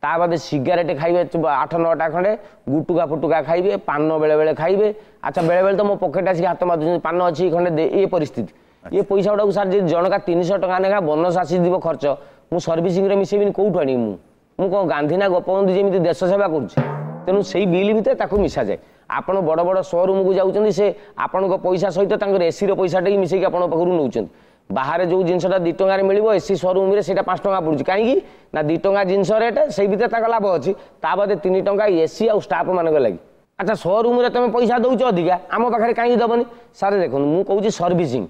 ତା ବାଦେ ସିଗାରେଟ୍ ଖାଇବେ ଆଠ ନଅଟା ଖଣ୍ଡେ ଗୁଟୁକା ଫୁଟୁକା ଖାଇବେ ପାନ ବେଳେବେଳେ ଖାଇବେ ଆଚ୍ଛା ବେଳେବେଳେ ତ ମୋ ପକେଟ୍ ଆସିକି ହାତ ମାରୁଛନ୍ତି ପାନ ଅଛି ଖଣ୍ଡେ ଏ ପରିସ୍ଥିତି ଇଏ ପଇସା ଗୁଡ଼ାକୁ ସାର୍ ଯଦି ଜଣକା ତିନିଶହ ଟଙ୍କା ଲେଖା ବୋନସ୍ ଆସିଯିବ ଖର୍ଚ୍ଚ ମୁଁ ସର୍ଭିସିଂରେ ମିଶାଇବିନି କେଉଁଠୁ ଆଣିବି ମୁଁ ମୁଁ କ'ଣ ଗାନ୍ଧୀ ନା ଗୋପବନ୍ଧୁ ଯେମିତି ଦେଶ ସେବା କରୁଛି ତେଣୁ ସେଇ ବିଲ୍ ଭିତରେ ତାକୁ ମିଶାଯାଏ ଆପଣ ବଡ଼ ବଡ଼ ସୋରୁମ୍କୁ ଯାଉଛନ୍ତି ସେ ଆପଣଙ୍କ ପଇସା ସହିତ ତାଙ୍କର ଏସିର ପଇସାଟା ପଇସାଟାକି ମିଶାଇକି ଆପଣଙ୍କ ପାଖରୁ ନେଉଛନ୍ତି ବାହାରେ ଯେଉଁ ଜିନିଷଟା ଦୁଇ ଟଙ୍କାରେ ମିଳିବ ଏସି ସୋରୁମ୍ରେ ସେଇଟା ପାଞ୍ଚ ଟଙ୍କା ପଡ଼ୁଛି କାହିଁକି ନା ଦୁଇ ଟଙ୍କା ଜିନିଷ ରେଟ୍ ସେଇ ଭିତରେ ତାଙ୍କ ଲାଭ ଅଛି ତା ବାଦେ ତିନି ଟଙ୍କା ଏସି ଆଉ ଷ୍ଟାଫ୍ମାନଙ୍କ ଲାଗି ଆଚ୍ଛା ସୋରୁମ୍ରେ ତୁମେ ପଇସା ଦେଉଛ ଅଧିକା ଆମ ପାଖରେ କାହିଁକି ଦେବନି ସାର୍ ଦେଖନ୍ତୁ ମୁଁ କହୁଛି ସର୍ଭିସିଂ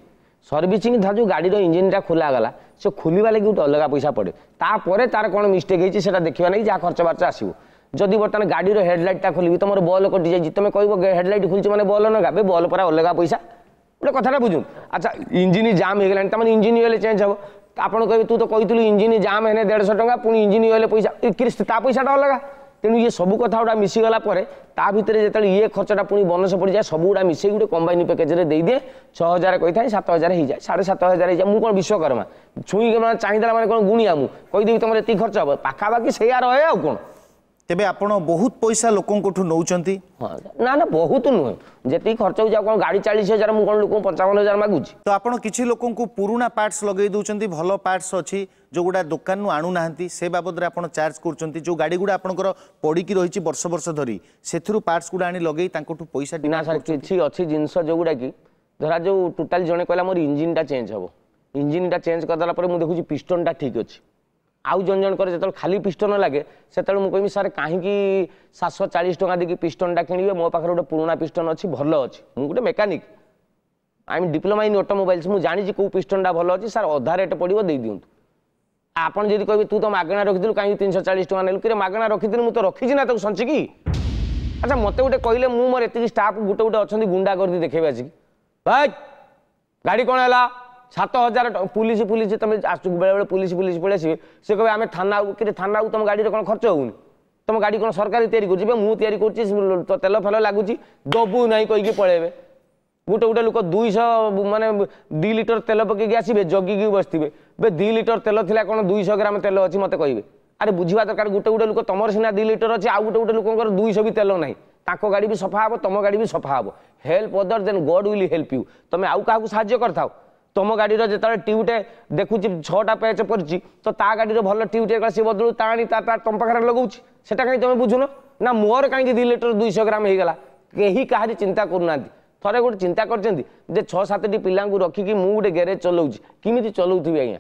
ସର୍ଭିସିଂ ଥାଉ ଗାଡ଼ିର ଇଞ୍ଜିନ୍ଟା ଖୋଲାଗଲା ସେ ଖୋଲିବା ଲାଗି ଗୋଟେ ଅଲଗା ପଇସା ପଡ଼େ ତାପରେ ତାର କ'ଣ ମିଷ୍ଟେକ୍ ହେଇଛି ସେଇଟା ଦେଖିବା ଲାଗି ଯାହା ଖର୍ଚ୍ଚ ବାର୍ଚ୍ଚ ଆସିବ ଯଦି ବର୍ତ୍ତମାନ ଗାଡ଼ିର ହେଡ଼ଲାଇଟ୍ଟା ଖୋଲିବି ତୁମର ବଲ୍ କଟିଯାଇଛି ତୁମେ କହିବ ହେଡ଼ଲାଇଟ୍ ଖୋଲିଛି ମାନେ ବଲ୍ ନଗା ବେ ବଲ୍ ପରା ଅଲଗା ପଇସା ଗୋଟେ କଥାଟା ବୁଝୁ ଆଚ୍ଛା ଇଞ୍ଜିନ୍ ଜାମ୍ ହେଇଗଲାଣି ତାମାନେ ଇଞ୍ଜିନ୍ ହେଲେ ଚେଞ୍ଜ ହେବ ଆପଣ କହିବେ ତୁ ତ କହିଥିଲୁ ଇଞ୍ଜିନ୍ ଜାମ୍ ହେଲେ ଦେଢ଼ଶହ ଟଙ୍କା ପୁଣି ଇଞ୍ଜିନ୍ ହେଲେ ପଇସା ତା ପଇସାଟା ଅଲଗା তেমনি ইয়ে সবু কথা গুড়া মিশিগলা পরে তা ভিতরে যেত ইয়ে খরচটা পুঁ বনস পড়িযায় সবুগুড়া মিশাই গোটে কম্বাইন প্যাকেজরে দিয়ে ছ হাজার কে সাত হাজার হয়ে যায় সাড়ে সাত হাজার হয়ে যায় মু কোণ বিশ্বকর্মা ছুঁই মানে চাহিদা মানে কোণ গুণিয়া মু কই দেবি তোমার এত খরচ হবে পাখাপাখি সেইয়া রয়ে আর কোণ তেবে আপন বহুত পয়সা লোকঙ্কঠু নৌচন্তি না না বহুত নুহে যেতি খরচ হচ্ছে আপনার গাড়ি চাশ হাজার মু কোন লোক পঞ্চাবন হাজার মাগুছি তো আপনার কিছু লোকଙ୍କୁ পুরোনা পার্টস লগাই দেউଛନ୍ତି ভালো পার্টস অছি যেগুড়া দোকান আনু না সে বাবদরে আপনার চার্জ করছেন যে গাড়ি গুড়া আপনার পড়িকি রয়েছে বর্ষ বর্ষ ধরি সেথুর পার্টস গুড়া আনি লগাই তাঁকঠু পয়সা না স্যার কিছু অছি জিনিস যেগুড়া কি ধরা যে টোটাল জনে কহিলা মোর ইঞ্জিনটা চেঞ্জ হব ইঞ্জিনটা চেঞ্জ করেদেলা পরে মু দেখুছি পিস্টনটা ঠিক অছি ଆଉ ଜଣ ଜଣଙ୍କର ଯେତେବେଳେ ଖାଲି ପିଷ୍ଟନ ଲାଗେ ସେତେବେଳେ ମୁଁ କହିବି ସାର୍ କାହିଁକି ସାତଶହ ଚାଳିଶ ଟଙ୍କା ଦେଇକି ପିଷ୍ଟନଟା କିଣିବେ ମୋ ପାଖରେ ଗୋଟେ ପୁରୁଣା ପିଷ୍ଟନ ଅଛି ଭଲ ଅଛି ମୁଁ ଗୋଟେ mechanic I am diploma in automobiles ମୁଁ ଜାଣିଛି କେଉଁ ପିଷ୍ଟନଟା ଭଲ ଅଛି ସାର୍ ଅଧା ରେଟ୍ ପଡ଼ିବ ଦେଇଦିଅନ୍ତୁ ଆପଣ ଯଦି କହିବେ ତୁ ତ ମାଗଣା ରଖିଥିଲୁ କାହିଁକି ତିନିଶହ ଚାଳିଶ ଟଙ୍କା ନେଲୁ କିରେ ମାଗଣା ରଖିଥିଲି ମୁଁ ତ ରଖିଛି ନା ତାକୁ ସଞ୍ଚିକି ଆଚ୍ଛା ମୋତେ ଗୋଟେ କହିଲେ ମୁଁ ମୋର ଏତିକି ଷ୍ଟାଫ୍ ଗୋଟେ ଗୋଟେ ଅଛନ୍ତି ଗୁଣ୍ଡା କରିଦେଇ ଦେଖେଇବେ ଆସିକି ଭାଇ ଗାଡ଼ି କ'ଣ ହେଲା ସାତ ହଜାର ପୁଲିସ ଫୁଲିସ ତମେ ଆସୁଛୁ ବେଳେବେଳେ ପୁଲିସ ପୁଲିସ ପଳେଇ ଆସିବେ ସେ କହିବେ ଆମେ ଥାନା କିନ୍ତୁ ଥାନା ତମ ଗାଡ଼ିରେ କ'ଣ ଖର୍ଚ୍ଚ ହେଉନି ତମ ଗାଡ଼ି କ'ଣ ସରକାର ତିଆରି କରୁଛି ଏବେ ମୁଁ ତିଆରି କରୁଛି ତେଲ ଫେଲ ଲାଗୁଛି ଦବୁ ନାହିଁ କହିକି ପଳେଇବେ ଗୋଟେ ଗୋଟେ ଲୋକ ଦୁଇଶହ ମାନେ ଦୁଇ ଲିଟର ତେଲ ପକେଇକି ଆସିବେ ଜଗିକି ବସିଥିବେ ବେ ଦୁଇ ଲିଟର ତେଲ ଥିଲା କ'ଣ ଦୁଇଶହ ଗ୍ରାମ ତେଲ ଅଛି ମୋତେ କହିବେ ଆରେ ବୁଝିବା ଦରକାର ଗୋଟେ ଗୋଟେ ଲୋକ ତମର ସିନା ଦୁଇ ଲିଟର ଅଛି ଆଉ ଗୋଟେ ଗୋଟେ ଲୋକଙ୍କର ଦୁଇଶହ ବି ତେଲ ନାହିଁ ତାଙ୍କ ଗାଡ଼ି ବି ସଫା ହେବ ତମ ଗାଡ଼ି ବି ସଫା ହେବ help other then God will help you ତମେ ଆଉ କାହାକୁ ସାହାଯ୍ୟ କରିଥାଅ ତମ ଗାଡ଼ିର ଯେତେବେଳେ ଟ୍ୟୁଟେ ଦେଖୁଛି ଛଅଟା ପ୍ୟାଚ୍ ପଡ଼ିଛି ତ ତା ଗାଡ଼ିର ଭଲ ଟ୍ୟୁଟେ କଲା ସେ ବଦଳୁ ତା ଆଣି ତା ତମ ପାଖରେ ଲଗାଉଛି ସେଟା କାହିଁକି ତମେ ବୁଝୁନ ନା ମୋର କାହିଁକି ଦୁଇ ଲିଟର ଦୁଇଶହ ଗ୍ରାମ ହେଇଗଲା କେହି କାହାରି ଚିନ୍ତା କରୁନାହାନ୍ତି ଥରେ ଗୋଟେ ଚିନ୍ତା କରିଛନ୍ତି ଯେ ଛଅ ସାତଟି ପିଲାଙ୍କୁ ରଖିକି ମୁଁ ଗୋଟେ ଗ୍ୟାରେଜ୍ ଚଲାଉଛି କେମିତି ଚଲାଉଥିବି ଆଜ୍ଞା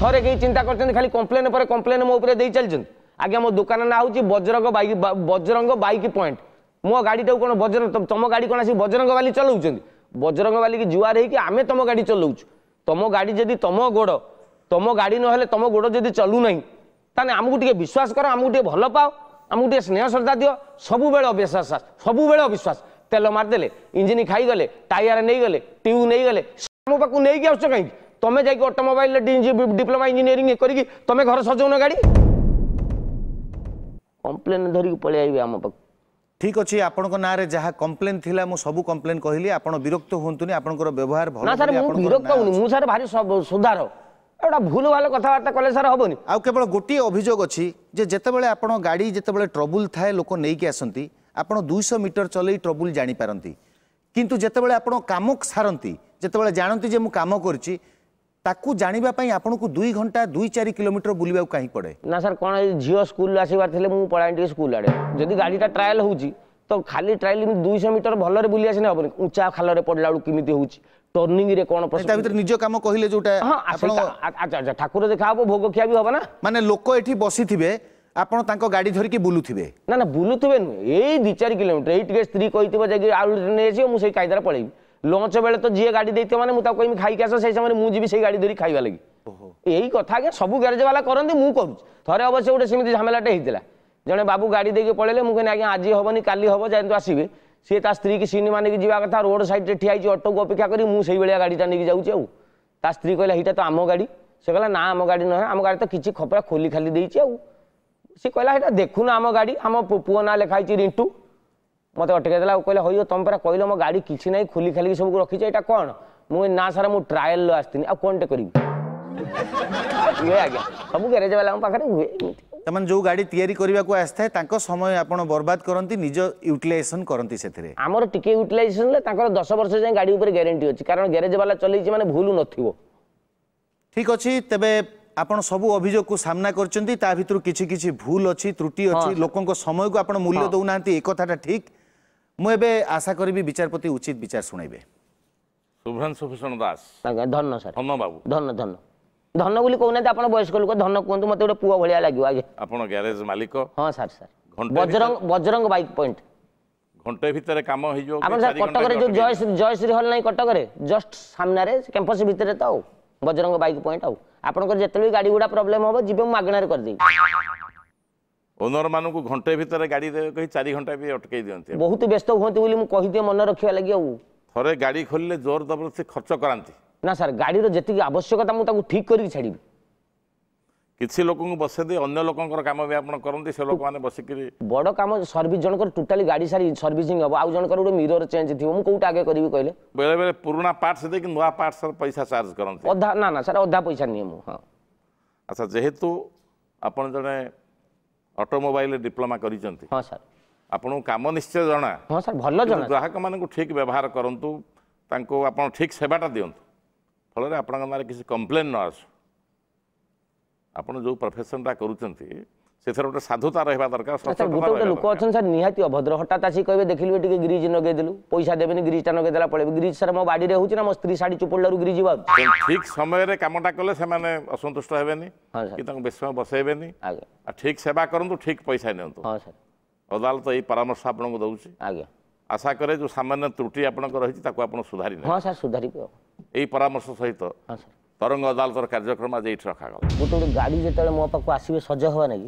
ଥରେ କେହି ଚିନ୍ତା କରିଛନ୍ତି ଖାଲି କମ୍ପ୍ଲେନ୍ ପରେ କମ୍ପ୍ଲେନ୍ ମୋ ଉପରେ ଦେଇ ଚାଲିଛନ୍ତି ଆଜ୍ଞା ମୋ ଦୋକାନ ନାଁ ହେଉଛି Bajrang bike Bajrang bike point ମୋ ଗାଡ଼ିଟାକୁ କ'ଣ ବଜରଙ୍ଗ ତମ ଗାଡ଼ି କ'ଣ ଆସି ବଜରଙ୍ଗ ବାଲି ଚଲାଉଛନ୍ତି ବଜରଙ୍ଗବାଲିକି ଜୁଆର ହେଇକି ଆମେ ତମ ଗାଡ଼ି ଚଲାଉଛୁ ତମ ଗାଡ଼ି ଯଦି ତମ ଗୋଡ଼ ତମ ଗାଡ଼ି ନହେଲେ ତମ ଗୋଡ଼ ଯଦି ଚଲୁନାହିଁ ତାହେଲେ ଆମକୁ ଟିକେ ବିଶ୍ୱାସ କର ଆମକୁ ଟିକେ ଭଲ ପାଅ ଆମକୁ ଟିକେ ସ୍ନେହ ଶ୍ରଦ୍ଧା ଦିଅ ସବୁବେଳେ ଅବିଶ୍ୱାସ ସବୁବେଳେ ଅବିଶ୍ୱାସ ତେଲ ମାରିଦେଲେ ଇଞ୍ଜିନ୍ ଖାଇଗଲେ ଟାୟାର ନେଇଗଲେ ଟ୍ୟୁବ୍ ନେଇଗଲେ ଆମ ପାଖକୁ ନେଇକି ଆସୁଛ କାହିଁକି ତମେ ଯାଇକି ଅଟୋମୋବାଇଲରେ ଡିପ୍ଲୋମା ଇଞ୍ଜିନିୟରିଂ କରିକି ତମେ ଘର ସଜଉନ ଗାଡ଼ି କମ୍ପ୍ଲେନ୍ ଧରିକି ପଳେଇ ଆସିବେ ଆମ ପାଖକୁ ঠিক আছে আপনার না যা কমপ্লেন লা সব কমপ্লেন কহিলি আপনার বিরক্ত হুঁতুনি আপনার ব্যবহার ভালো না স্যার বিরক্ত হুনি স্যার ভারি সুধার এটা ভুল ভালো কথাবার্তা কলে স্যার হবনি আউ কেবল গোটিয়ে অভিযোগ অছি যে যেতবেলে আপনার গাড়ি যেতবেলে ট্রবুল থাকে লোক নেইকি আসন্তি আপনার দুইশ মিটর চলাই ট্রবুল জাঁপারতি কিন্তু যেতবেলে আপনার কাম সারতি যেতবেলে জাঁতি যে মু কাম করছি ତାକୁ ଜାଣିବା ପାଇଁ ଆପଣଙ୍କୁ ଦୁଇ ଘଣ୍ଟା ଦୁଇ ଚାରି କିଲୋମିଟର ବୁଲିବାକୁ କାହିଁ ପଡ଼େ ନା ସାର୍ କ'ଣ ଝିଅ ସ୍କୁଲ ଆସିବାର ଥିଲେ ମୁଁ ପଳାଏ ଟିକେ ସ୍କୁଲ ଆଡ଼େ ଯଦି ଗାଡ଼ିଟା ଟ୍ରାଏଲ୍ ହେଉଛି ତ ଖାଲି ଟ୍ରାଏଲ୍ ଦୁଇଶହ ମିଟର ଭଲରେ ବୁଲି ଆସିଲେ ହେବନି ଉଞ୍ଚା ଖାଲରେ ପଡ଼ିଲା ବେଳକୁ କେମିତି ହେଉଛି ଟର୍ଣ୍ଣିଂରେ କ'ଣ ତା ଭିତରେ ନିଜ କାମ କହିଲେ ଯୋଉଟା ଆଚ୍ଛା ଆଚ୍ଛା ଠାକୁର ଦେଖା ହବ ଭୋଗ ଖିଆ ବି ହବ ନା ମାନେ ଲୋକ ଏଠି ବସିଥିବେ ଆପଣ ତାଙ୍କ ଗାଡ଼ି ଧରିକି ବୁଲୁଥିବେ ନା ନା ବୁଲୁଥିବେ ନୁହେଁ ଏଇ ଦୁଇ ଚାରି କିଲୋମିଟର ଏଇ ଟିକେ ସ୍ତ୍ରୀ କହିଥିବ ଯାଇକି ଆଉ ନେଇ ଆସିବ ମୁଁ ସେଇ କାଇଦାରେ ପଳେଇବି ଲଞ୍ଚ ବେଳେ ତ ଯିଏ ଗାଡ଼ି ଦେଇଥିବ ମାନେ ମୁଁ ତାକୁ କହିବି ଖାଇକି ଆସ ସେଇ ସମୟରେ ମୁଁ ଯିବି ସେଇ ଗାଡ଼ି ଧରି ଖାଇବା ଲାଗି ଏଇ କଥା ଆଜ୍ଞା ସବୁ ଗ୍ୟାରେଜ୍ ବାଲା କରନ୍ତି ମୁଁ କରୁଛି ଥରେ ଅବଶ୍ୟ ଗୋଟେ ସେମିତି ଝାମେଲାଟେ ହେଇଥିଲା ଜଣେ ବାବୁ ଗାଡ଼ି ଦେଇକି ପଳେଇଲେ ମୁଁ କହିଲି ଆଜ୍ଞା ଆଜି ହେବନି କାଲି ହେବ ଯେହେତୁ ଆସିବେ ସିଏ ତା ସ୍ତ୍ରୀକି ସିନି ମାନିକି ଯିବା କଥା ରୋଡ଼ ସାଇଡ଼୍ରେ ଠିଆ ହେଇଛି ଅଟୋକୁ ଅପେକ୍ଷା କରି ମୁଁ ସେଇଭଳିଆ ଗାଡ଼ିଟା ନେଇକି ଯାଉଛି ଆଉ ତା ସ୍ତ୍ରୀ କହିଲା ଏଇଟା ତ ଆମ ଗାଡ଼ି ସେ କହିଲା ନା ଆମ ଗାଡ଼ି ନୁହେଁ ଆମ ଗାଡ଼ି ତ କିଛି ଖପରା ଖୋଲି ଖାଲି ଦେଇଛି ଆଉ ସେ କହିଲା ଏଇଟା ଦେଖୁନ ଆମ ଗାଡ଼ି ଆମ ପୁଅ ନାଁ ଲେଖା ହେଇଛି ରିଣ୍ଟୁ ମୋତେ ଅଟକାଇ ଦେଲା ଆଉ କହିଲା ହଇଓ ତମେ ପରା କହିଲ ମୋ ଗାଡ଼ି କିଛି ନାହିଁ ଖୋଲି ଖାଲିକି ସବୁ ରଖିଛ ଏଇଟା କ'ଣ ମୁଁ ନା ସାର୍ ମୁଁ ଟ୍ରାଏଲ୍ର ଆସିଥିନି ଆଉ କ'ଣଟେ କରିବି ହୁଏ ଆଜ୍ଞା ସବୁ ଗ୍ୟାରେଜ୍ ବାଲାଙ୍କ ପାଖରେ ହୁଏ ସେମାନେ ଯେଉଁ ଗାଡି ତିଆରି କରିବାକୁ ଆସିଥାଏ ତାଙ୍କ ସମୟ ଆପଣ ବର୍ବାଦ କରନ୍ତି ନିଜ ୟୁଟିଲାଇଜେସନ କରନ୍ତି ସେଥିରେ ଆମର ଟିକେ ୟୁଟିଲାଇଜେସନ ହେଲେ ତାଙ୍କର ଦଶ ବର୍ଷ ଯାଏଁ ଗାଡି ଉପରେ ଗ୍ୟାରେଣ୍ଟି ଅଛି କାରଣ ଗ୍ୟାରେଜ ବାଲା ଚଲେଇଛି ମାନେ ଭୁଲ ନଥିବ ଠିକ୍ ଅଛି ତେବେ ଆପଣ ସବୁ ଅଭିଯୋଗକୁ ସାମ୍ନା କରିଛନ୍ତି ତା ଭିତରୁ କିଛି କିଛି ଭୁଲ ଅଛି ତ୍ରୁଟି ଅଛି ଲୋକଙ୍କ ସମୟକୁ ଆପଣ ମୂଲ୍ୟ ଦେଉନାହାନ୍ତି ଏ କଥାଟା ଠିକ୍ ମୁଁ ଏବେ ଆଶା କରିବି ବିଚାରପତି ଉଚିତ ବିଚାର ଶୁଣାଇବେ ଶୁଭ୍ରାଂଶୁ ଭୂଷଣ ଦାସ ଆଜ୍ଞା ଧନ ସାର୍ ଧନ ବାବୁ ଧନ ଧନ ଧନ ବୋଲି କହୁନାହାନ୍ତି ଆପଣ ବୟସ୍କ ଲୋକ ଧନ କୁହନ୍ତୁ ମୋତେ ଗୋଟେ ପୁଅ ଭଳିଆ ଲାଗିବ ଆଜ୍ଞା ଆପଣ ଗ୍ୟାରେଜ ମାଲିକ ହଁ sir sir Bajrang Bajrang bike point ଘଣ୍ଟେ ঘন্টে ভিতরে কাম হয়ে যাব আমরা কটকরে যে জয়শ্রী ନାହିଁ କଟକରେ ଜଷ୍ଟ ସାମ୍ନାରେ সামনারে ଭିତରେ ତ ଆଉ ବଜରଙ୍ଗ ବାଇକ୍ ପଏଣ୍ଟ ଆଉ ଆପଣଙ୍କର ଯେତେବେଳେ ଗାଡ଼ି ଗୁଡ଼ା প্রোবলেম হব ଯିବେ ମୁଁ ମାଗଣାରେ କରିଦେବି ଓନର ମାନଙ୍କୁ ଘଣ୍ଟେ ଭିତରେ ଗାଡ଼ି ଦେବେ କହି ଚାରି ଘଣ୍ଟା ବି ଅଟକେଇ ଦିଅନ୍ତି ବହୁତ ବ୍ୟସ୍ତ ହୁଅନ୍ତି ବୋଲି ମୁଁ କହିଦିଏ ମନେ ରଖିବା ଲାଗି ଆଉ ଥରେ ଗାଡ଼ି ଖୋଲିଲେ ଜୋର ଜବରଦସ୍ତି ଖର୍ଚ୍ଚ କରାନ୍ତି ନା ସାର୍ ଗାଡ଼ିର ଯେତିକି ଆବଶ୍ୟକତା ମୁଁ ତାକୁ ଠିକ୍ କରିକି ଛାଡ଼ିବି କିଛି ଲୋକଙ୍କୁ ବସେଇ ଦେଇ ଅନ୍ୟ ଲୋକଙ୍କର କାମ ବି ଆପଣ କରନ୍ତି ସେ ଲୋକମାନେ ବସିକିରି ବଡ଼ କାମ ସର୍ଭିସ୍ ଜଣଙ୍କର ଟୋଟାଲି ଗାଡ଼ି ସାରି ସର୍ଭିସିଂ ହେବ ଆଉ ଜଣଙ୍କର ଗୋଟେ ମିରର ଚେଞ୍ଜ ଥିବ ମୁଁ କେଉଁଟା ଆଗେ କରିବି କହିଲେ ବେଳେବେଳେ ପୁରୁଣା ପାର୍ଟସ୍ ଦେଇକି ନୂଆ ପାର୍ଟସ୍ର ପଇସା ଚାର୍ଜ କରନ୍ତି ଅଧା ନା ନା ସାର୍ ଅଧା ପଇସା ନିଏ ମୁଁ ହଁ ଆଚ୍ଛା ଯେହେତୁ ଆପଣ ଜଣେ ଅଟୋମୋବାଇଲ ଡିପ୍ଲୋମା କରିଛନ୍ତି ହଁ ସାର୍ ଆପଣଙ୍କୁ କାମ ନିଶ୍ଚୟ ଜଣା ହଁ ସାର୍ ଭଲ ଜଣା ଗ୍ରାହକମାନଙ୍କୁ ଠିକ୍ ବ୍ୟବହାର କରନ୍ତୁ ତାଙ୍କୁ ଆପଣ ଠିକ୍ ସେବାଟା ଦିଅନ୍ତୁ ଫଳରେ ଆପଣଙ୍କ ନାଁରେ କିଛି କମ୍ପ୍ଲେନ୍ ନ ଆସୁ ଆପଣ ଯେଉଁ ପ୍ରଫେସନ୍ଟା କରୁଛନ୍ତି ସେଥିରେ ଗୋଟେ ସାଧୁତା ରହିବା ଦରକାର ଗୋଟେ ଲୋକ ଅଛନ୍ତି ସାର୍ ନିହାତି ଅଭଦ୍ର ହଠାତ୍ ଆସି କହିବେ ଦେଖିଲୁ ଟିକେ ଗ୍ରିଜ୍ ନଗେଇଦେଲୁ ପଇସା ଦେବେନି ଗ୍ରିଜ୍ଟା ନଗେଇଦେଲା ପଳେଇବେ ଗ୍ରିଜ୍ ସାର୍ ମୋ ବାଡ଼ିରେ ହେଉଛି ନା ମୋ ସ୍ତ୍ରୀ ଶାଢ଼ୀ ଚୁପୁଡ଼ିଲାରୁ ଗ୍ରିଜ୍ ବାହାରୁଛି ଠିକ୍ ସମୟରେ କାମଟା କଲେ ସେମାନେ ଅସନ୍ତୁଷ୍ଟ ହେବେନି କି ତାଙ୍କୁ ବେଶୀ ସମୟ ବସେଇବେନି ଆଜ୍ଞା ଠିକ୍ ସେବା କରନ୍ତୁ ଠିକ୍ ପଇସା ନିଅନ୍ତୁ ହଁ ସାର୍ ଅଦାଲତ ଏଇ ପରାମର୍ଶ ଆପଣଙ୍କୁ ଦେଉଛି ଆଜ୍ଞା ଆଶା କରେ ଯେଉଁ ସାମାନ୍ୟ ତ୍ରୁଟି ଆପଣଙ୍କ ରହିଛି ତାକୁ ଆପଣ ସୁଧାରିବେ ହଁ ସାର୍ ସୁଧାରିବି ଏଇ ପରାମର୍ଶ ସହିତ ହଁ ସାର୍ ତରଙ୍ଗ ଅଦାଲତର କାର୍ଯ୍ୟକ୍ରମ ଆଜି ଏଇଠି ରଖାଗଲା ଗୋଟେ ଗୋଟେ ଗାଡ଼ି ଯେତେବେଳେ ମୋ ପାଖକୁ ଆସିବେ ସଜ ହେବା ନାଇଁ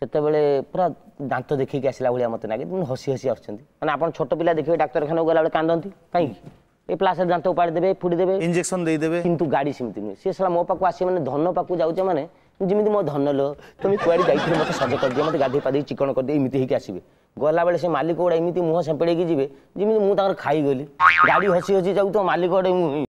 ସେତେବେଳେ ପୁରା ଦାନ୍ତ ଦେଖିକି ଆସିଲା ଭଳିଆ ମୋତେ ଲାଗେ ହସି ହସି ଆସୁଛନ୍ତି ମାନେ ଆପଣ ଛୋଟ ପିଲା ଦେଖିବେ ଡାକ୍ତରଖାନାକୁ ଗଲାବେଳେ କାନ୍ଦନ୍ତି କାହିଁକି ଏ ପ୍ଲାସ୍ରେ ଦାନ୍ତ ଉପାଡ଼ି ଦେବେ ଫୁଡ଼ି ଦେବେ ଦେଇଦେବେ କିନ୍ତୁ ଗାଡ଼ି ସେମିତି ନୁହେଁ ସିଏ ସଲା ମୋ ପାଖକୁ ଆସିବେ ମାନେ ଧନ ପାଖକୁ ଯାଉଛେ ମାନେ ଯେମିତି ମୋ ଧନ ଲୋ ତୁମେ କୁଆଡ଼େ ଯାଇଥିଲେ ମୋତେ ସଜ କରିଦିଅ ମୋତେ ଗାଧୋଇ ପାଧୋଇ ଚିକଣ କରିଦିଅ ଏମିତି ହେଇକି ଆସିବେ ଗଲାବେଳେ ସେ ମାଲିକ ଗୁଡ଼ା ଏମିତି ମୁହଁ ସେମ୍ପେଡ଼େଇକି ଯିବେ ଯେମିତି ମୁଁ ତାଙ୍କର ଖାଇଗଲି ଗାଡ଼ି ହସି ହସି ଯାଉଥିବ ମାଲିକ ଗୋଟେ